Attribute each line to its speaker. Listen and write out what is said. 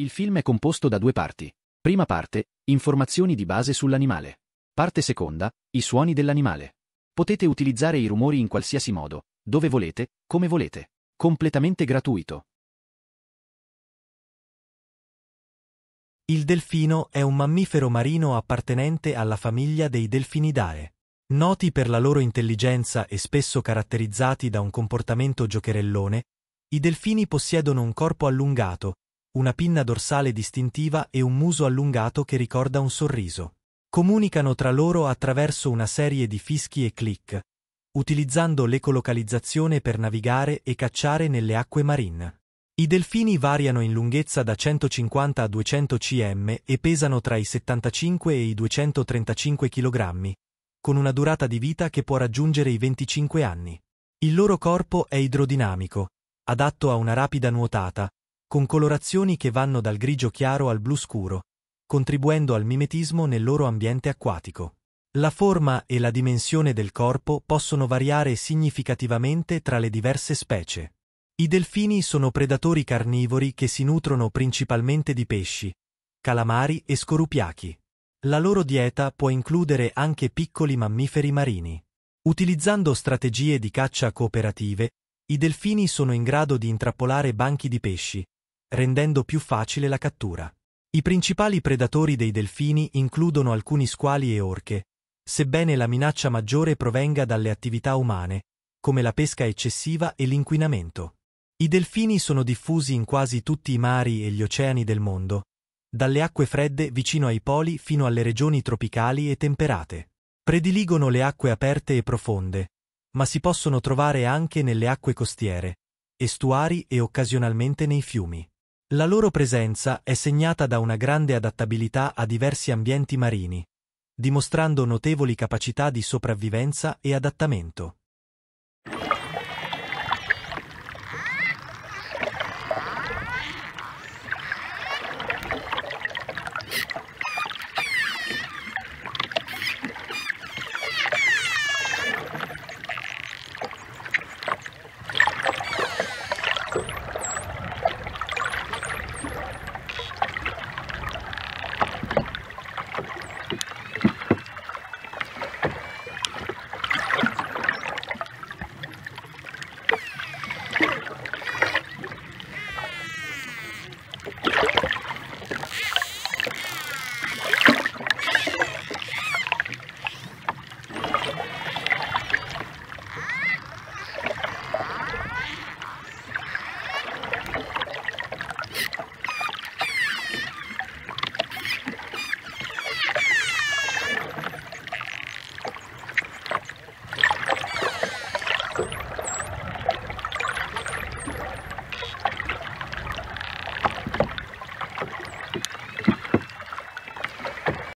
Speaker 1: Il film è composto da due parti. Prima parte, informazioni di base sull'animale. Parte seconda, i suoni dell'animale. Potete utilizzare i rumori in qualsiasi modo, dove volete, come volete. Completamente gratuito. Il delfino è un mammifero marino appartenente alla famiglia dei delfinidae. Noti per la loro intelligenza e spesso caratterizzati da un comportamento giocherellone, i delfini possiedono un corpo allungato, una pinna dorsale distintiva e un muso allungato che ricorda un sorriso. Comunicano tra loro attraverso una serie di fischi e click, utilizzando l'ecolocalizzazione per navigare e cacciare nelle acque marine. I delfini variano in lunghezza da 150 a 200 cm e pesano tra i 75 e i 235 kg, con una durata di vita che può raggiungere i 25 anni. Il loro corpo è idrodinamico, adatto a una rapida nuotata, con colorazioni che vanno dal grigio chiaro al blu scuro, contribuendo al mimetismo nel loro ambiente acquatico. La forma e la dimensione del corpo possono variare significativamente tra le diverse specie. I delfini sono predatori carnivori che si nutrono principalmente di pesci, calamari e scorupiachi. La loro dieta può includere anche piccoli mammiferi marini. Utilizzando strategie di caccia cooperative, i delfini sono in grado di intrappolare banchi di pesci, rendendo più facile la cattura. I principali predatori dei delfini includono alcuni squali e orche, sebbene la minaccia maggiore provenga dalle attività umane, come la pesca eccessiva e l'inquinamento. I delfini sono diffusi in quasi tutti i mari e gli oceani del mondo, dalle acque fredde vicino ai poli fino alle regioni tropicali e temperate. Prediligono le acque aperte e profonde, ma si possono trovare anche nelle acque costiere, estuari e occasionalmente nei fiumi. La loro presenza è segnata da una grande adattabilità a diversi ambienti marini, dimostrando notevoli capacità di sopravvivenza e adattamento.